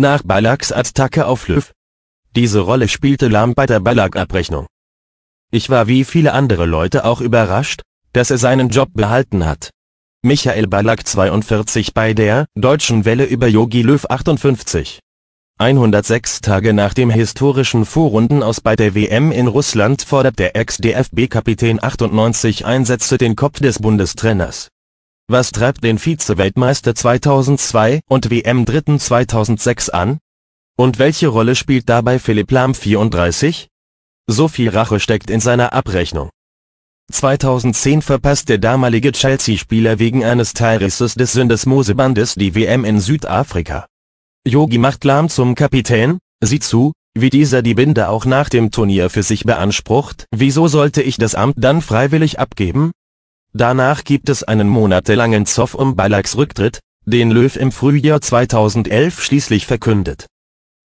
nach Balaks Attacke auf Löw. Diese Rolle spielte Lahm bei der Balak-Abrechnung. Ich war wie viele andere Leute auch überrascht, dass er seinen Job behalten hat. Michael Ballack 42 bei der Deutschen Welle über Yogi Löw 58. 106 Tage nach dem historischen Vorrunden aus bei der WM in Russland fordert der Ex-DFB-Kapitän 98 Einsätze den Kopf des Bundestrainers. Was treibt den Vize-Weltmeister 2002 und WM-Dritten 2006 an? Und welche Rolle spielt dabei Philipp Lahm 34? So viel Rache steckt in seiner Abrechnung. 2010 verpasst der damalige Chelsea-Spieler wegen eines Teilrisses des Syndesmosebandes die WM in Südafrika. Yogi macht Lahm zum Kapitän, sieht zu, wie dieser die Binde auch nach dem Turnier für sich beansprucht. Wieso sollte ich das Amt dann freiwillig abgeben? Danach gibt es einen monatelangen Zoff um Balaks Rücktritt, den Löw im Frühjahr 2011 schließlich verkündet.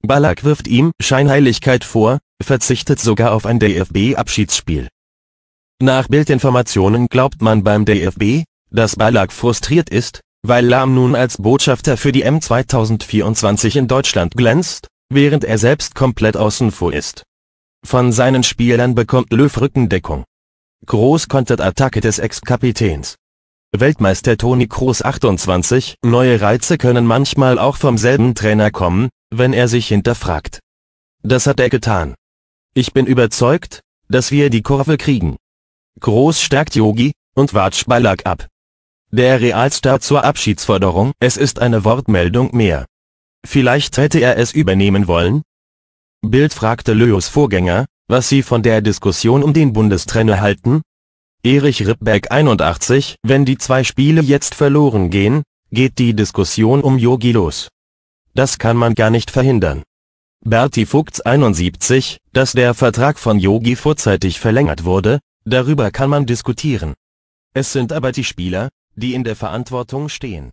Balak wirft ihm Scheinheiligkeit vor, verzichtet sogar auf ein DFB-Abschiedsspiel. Nach Bildinformationen glaubt man beim DFB, dass Balak frustriert ist, weil Lahm nun als Botschafter für die M 2024 in Deutschland glänzt, während er selbst komplett außen vor ist. Von seinen Spielern bekommt Löw Rückendeckung. Kroos kontert Attacke des Ex-Kapitäns. Weltmeister Toni Kroos 28, neue Reize können manchmal auch vom selben Trainer kommen, wenn er sich hinterfragt. Das hat er getan. Ich bin überzeugt, dass wir die Kurve kriegen. Groß stärkt Yogi und Vatsch Balak ab. Der Realstar zur Abschiedsforderung, es ist eine Wortmeldung mehr. Vielleicht hätte er es übernehmen wollen? Bild fragte Löos Vorgänger, was Sie von der Diskussion um den Bundestrainer halten? Erich Rippberg 81 Wenn die zwei Spiele jetzt verloren gehen, geht die Diskussion um Yogi los. Das kann man gar nicht verhindern. Berti Vogts 71 Dass der Vertrag von Yogi vorzeitig verlängert wurde, darüber kann man diskutieren. Es sind aber die Spieler, die in der Verantwortung stehen.